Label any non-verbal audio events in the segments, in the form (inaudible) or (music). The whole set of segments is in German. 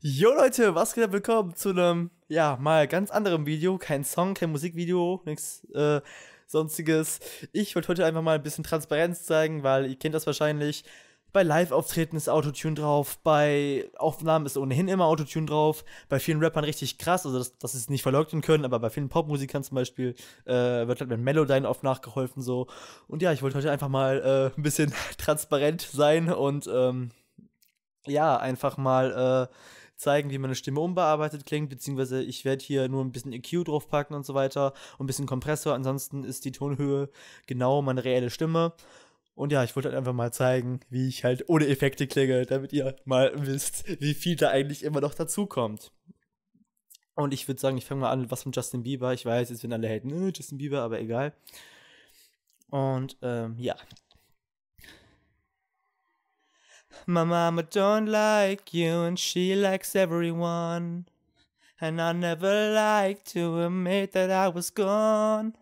Jo Leute, was geht ab? Willkommen zu einem, ja, mal ganz anderem Video. Kein Song, kein Musikvideo, nichts äh, sonstiges. Ich wollte heute einfach mal ein bisschen Transparenz zeigen, weil ihr kennt das wahrscheinlich. Bei Live-Auftreten ist Autotune drauf, bei Aufnahmen ist ohnehin immer Autotune drauf, bei vielen Rappern richtig krass, also dass, dass sie es nicht verleugnen können, aber bei vielen Popmusikern zum Beispiel äh, wird halt mit Melodyne oft nachgeholfen so. Und ja, ich wollte heute einfach mal äh, ein bisschen (laughs) transparent sein und ähm, ja, einfach mal äh, zeigen, wie meine Stimme unbearbeitet klingt, beziehungsweise ich werde hier nur ein bisschen EQ draufpacken und so weiter und ein bisschen Kompressor. Ansonsten ist die Tonhöhe genau meine reelle Stimme. Und ja, ich wollte halt einfach mal zeigen, wie ich halt ohne Effekte klinge, damit ihr mal wisst, wie viel da eigentlich immer noch dazukommt. Und ich würde sagen, ich fange mal an mit was von Justin Bieber. Ich weiß, jetzt werden alle haten, äh, Justin Bieber, aber egal. Und ähm, ja, My mama don't like you and she likes everyone. And I never liked to admit that I was gone.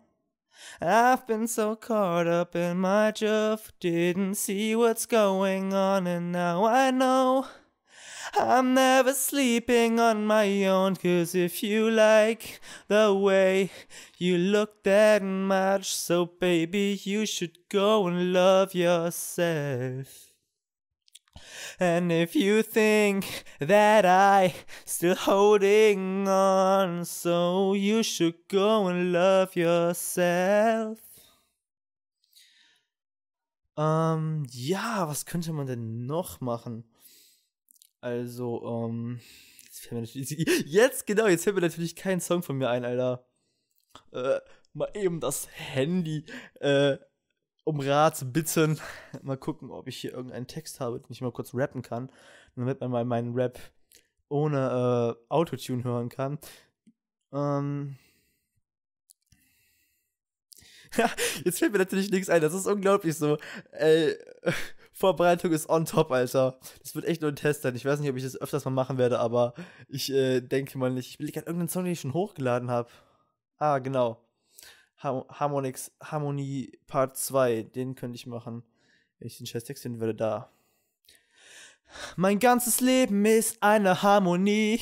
I've been so caught up in my job, didn't see what's going on, and now I know I'm never sleeping on my own. Cause if you like the way you look that much, so baby, you should go and love yourself. And if you think that I still holding on, so you should go and love yourself. Ähm, ja, was könnte man denn noch machen? Also, ähm, jetzt jetzt genau, jetzt fällt mir natürlich kein Song von mir ein, Alter. Äh, mal eben das Handy, äh, um Rat bitten. (laughs) mal gucken, ob ich hier irgendeinen Text habe, den ich mal kurz rappen kann. Damit man mal meinen Rap ohne äh, Autotune hören kann. Ähm. (laughs) Jetzt fällt mir natürlich nichts ein. Das ist unglaublich so. Ey, (laughs) Vorbereitung ist on top, Alter. Das wird echt nur ein Test sein. Ich weiß nicht, ob ich das öfters mal machen werde, aber ich äh, denke mal nicht. Ich will gerade irgendeinen Song, den ich schon hochgeladen habe. Ah, genau. Harmonix, Harmonie Part 2, den könnte ich machen, wenn ich den scheiß Text finden würde, da. Mein ganzes Leben ist eine Harmonie.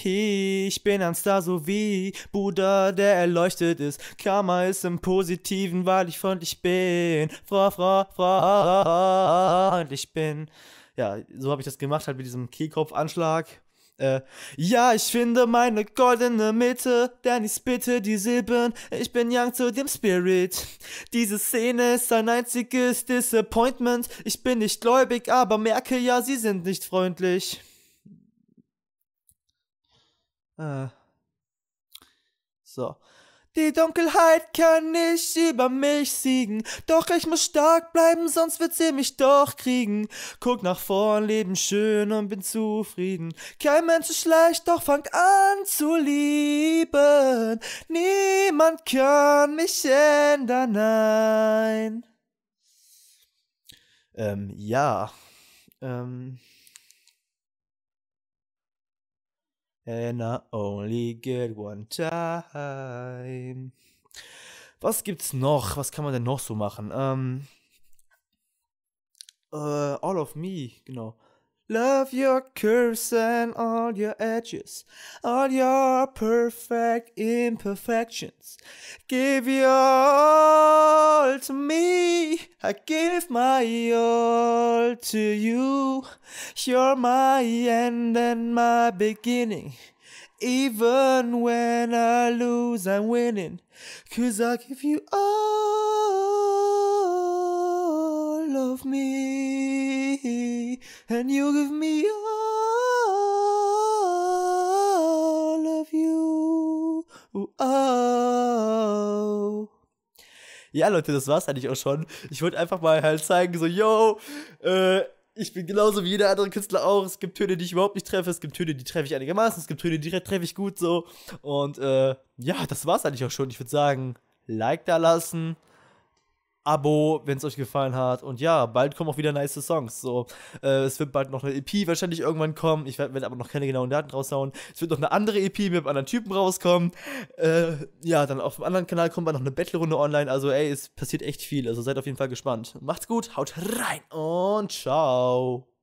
Ich bin ein Star, so wie Buddha, der erleuchtet ist. Karma ist im Positiven, weil ich freundlich bin. Fra, fra, fra, freundlich bin. Ja, so habe ich das gemacht, halt mit diesem Kehlkopfanschlag. Äh, ja, ich finde meine goldene Mitte, denn ich bitte die Silben, ich bin Young zu dem Spirit. Diese Szene ist ein einziges Disappointment, ich bin nicht gläubig, aber merke ja, sie sind nicht freundlich. Äh. So. Die Dunkelheit kann nicht über mich siegen, doch ich muss stark bleiben, sonst wird sie mich doch kriegen. Guck nach vorn, leben schön und bin zufrieden. Kein Mensch ist schlecht, doch fang an zu lieben. Niemand kann mich ändern, nein. Ähm, ja. Ähm. And I only get one time. Was gibt's noch? Was kann man denn noch so machen? Ähm, äh, All of Me, genau. Love your curves and all your edges, all your perfect imperfections. Give your all to me, I give my all to you. You're my end and my beginning. Even when I lose, I'm winning, cause I give you all of me. and you give me all of you. Oh, oh. Ja, Leute, das war's eigentlich auch schon. Ich wollte einfach mal halt zeigen, so, yo, äh, ich bin genauso wie jeder andere Künstler auch. Es gibt Töne, die ich überhaupt nicht treffe. Es gibt Töne, die treffe ich einigermaßen. Es gibt Töne, die treffe ich gut so. Und äh, ja, das war's eigentlich auch schon. Ich würde sagen, Like da lassen. Abo, wenn es euch gefallen hat. Und ja, bald kommen auch wieder nice Songs. So, äh, es wird bald noch eine EP wahrscheinlich irgendwann kommen. Ich werde aber noch keine genauen Daten raushauen. Es wird noch eine andere EP mit einem anderen Typen rauskommen. Äh, ja, dann auf dem anderen Kanal kommt bald noch eine Battle-Runde online. Also, ey, es passiert echt viel. Also seid auf jeden Fall gespannt. Macht's gut, haut rein und ciao.